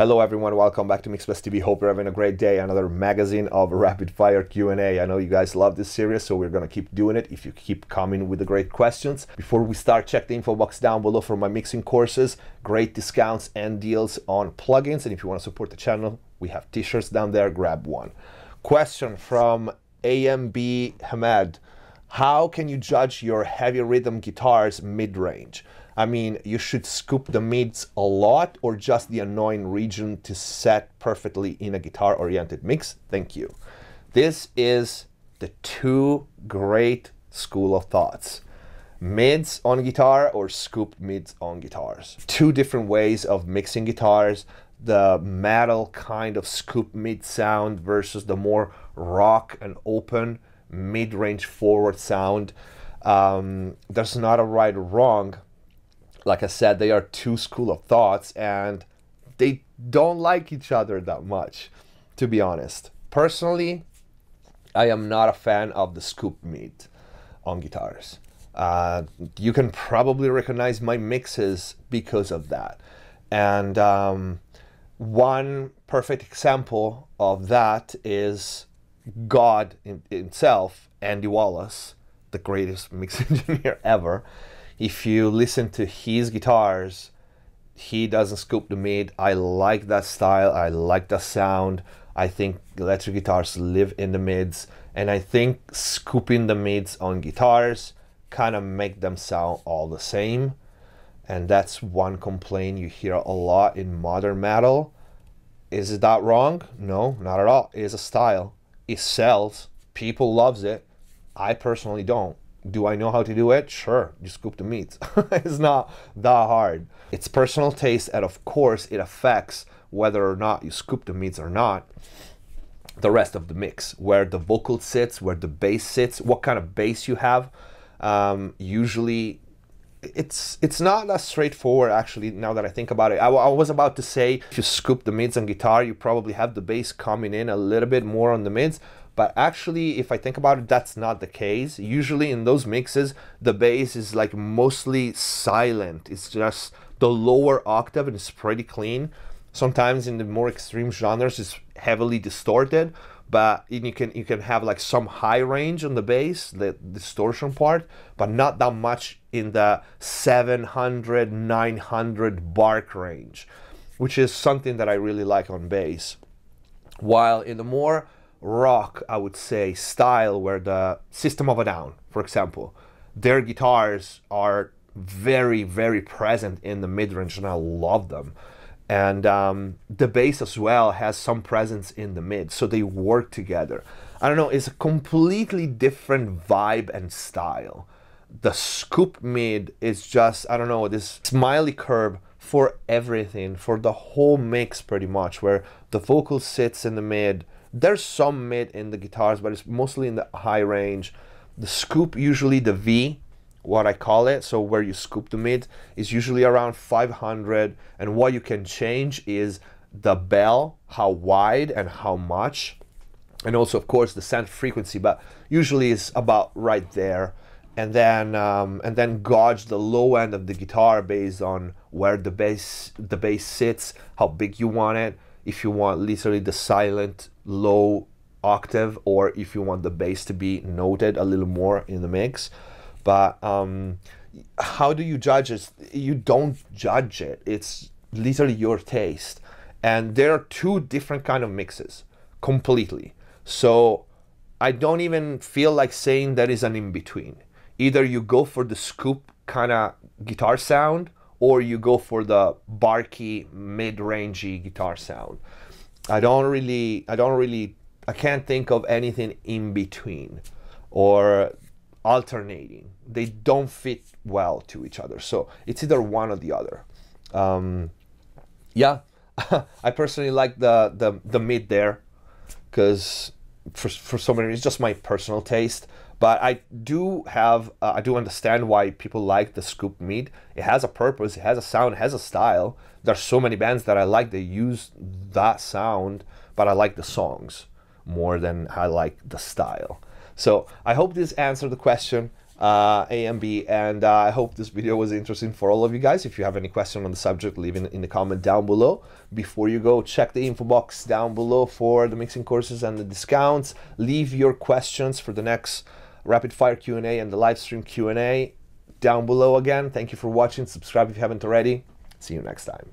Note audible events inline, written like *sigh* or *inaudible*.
Hello everyone, welcome back to Mix Plus TV. Hope you're having a great day. Another magazine of rapid fire Q&A. I know you guys love this series, so we're gonna keep doing it if you keep coming with the great questions. Before we start, check the info box down below for my mixing courses, great discounts and deals on plugins. And if you wanna support the channel, we have t-shirts down there, grab one. Question from AMB Hamad how can you judge your heavy rhythm guitar's mid-range? I mean, you should scoop the mids a lot or just the annoying region to set perfectly in a guitar-oriented mix. Thank you. This is the two great school of thoughts. Mids on guitar or scoop mids on guitars. Two different ways of mixing guitars. The metal kind of scoop mid sound versus the more rock and open mid-range forward sound. Um, there's not a right or wrong. Like I said, they are two school of thoughts and they don't like each other that much, to be honest. Personally, I am not a fan of the scoop meat on guitars. Uh, you can probably recognize my mixes because of that. And um, one perfect example of that is God himself, Andy Wallace, the greatest *laughs* mix engineer ever, if you listen to his guitars, he doesn't scoop the mid. I like that style. I like the sound. I think electric guitars live in the mids, and I think scooping the mids on guitars kind of make them sound all the same. And that's one complaint you hear a lot in modern metal. Is that wrong? No, not at all. It's a style. It sells. People loves it. I personally don't. Do I know how to do it? Sure, You scoop the meats. *laughs* it's not that hard. It's personal taste, and of course, it affects whether or not you scoop the meats or not. The rest of the mix, where the vocal sits, where the bass sits, what kind of bass you have. Um, usually, it's it's not as straightforward actually now that i think about it I, I was about to say if you scoop the mids on guitar you probably have the bass coming in a little bit more on the mids but actually if i think about it that's not the case usually in those mixes the bass is like mostly silent it's just the lower octave and it's pretty clean sometimes in the more extreme genres it's heavily distorted but you can you can have like some high range on the bass, the distortion part, but not that much in the 700, 900 bark range, which is something that I really like on bass. While in the more rock, I would say, style where the System of a Down, for example, their guitars are very, very present in the mid range and I love them and um, the bass as well has some presence in the mid so they work together i don't know it's a completely different vibe and style the scoop mid is just i don't know this smiley curve for everything for the whole mix pretty much where the vocal sits in the mid there's some mid in the guitars but it's mostly in the high range the scoop usually the v what I call it, so where you scoop the meat, is usually around 500. And what you can change is the bell, how wide and how much, and also, of course, the send frequency, but usually it's about right there. And then, um, and then gauge the low end of the guitar based on where the bass, the bass sits, how big you want it, if you want literally the silent low octave, or if you want the bass to be noted a little more in the mix. But um, how do you judge it? You don't judge it. It's literally your taste. And there are two different kind of mixes completely. So I don't even feel like saying there is an in between. Either you go for the scoop kind of guitar sound or you go for the barky mid-rangey guitar sound. I don't really I don't really I can't think of anything in between or alternating. They don't fit well to each other. So it's either one or the other. Um, yeah, *laughs* I personally like the, the, the mid there because for, for so many it's just my personal taste. But I do have, uh, I do understand why people like the scoop mid. It has a purpose, it has a sound, it has a style. There's so many bands that I like, they use that sound, but I like the songs more than I like the style. So I hope this answered the question. Uh, A and B. And uh, I hope this video was interesting for all of you guys. If you have any question on the subject, leave it in, in the comment down below. Before you go, check the info box down below for the mixing courses and the discounts. Leave your questions for the next rapid fire Q&A and the live stream Q&A down below again. Thank you for watching. Subscribe if you haven't already. See you next time.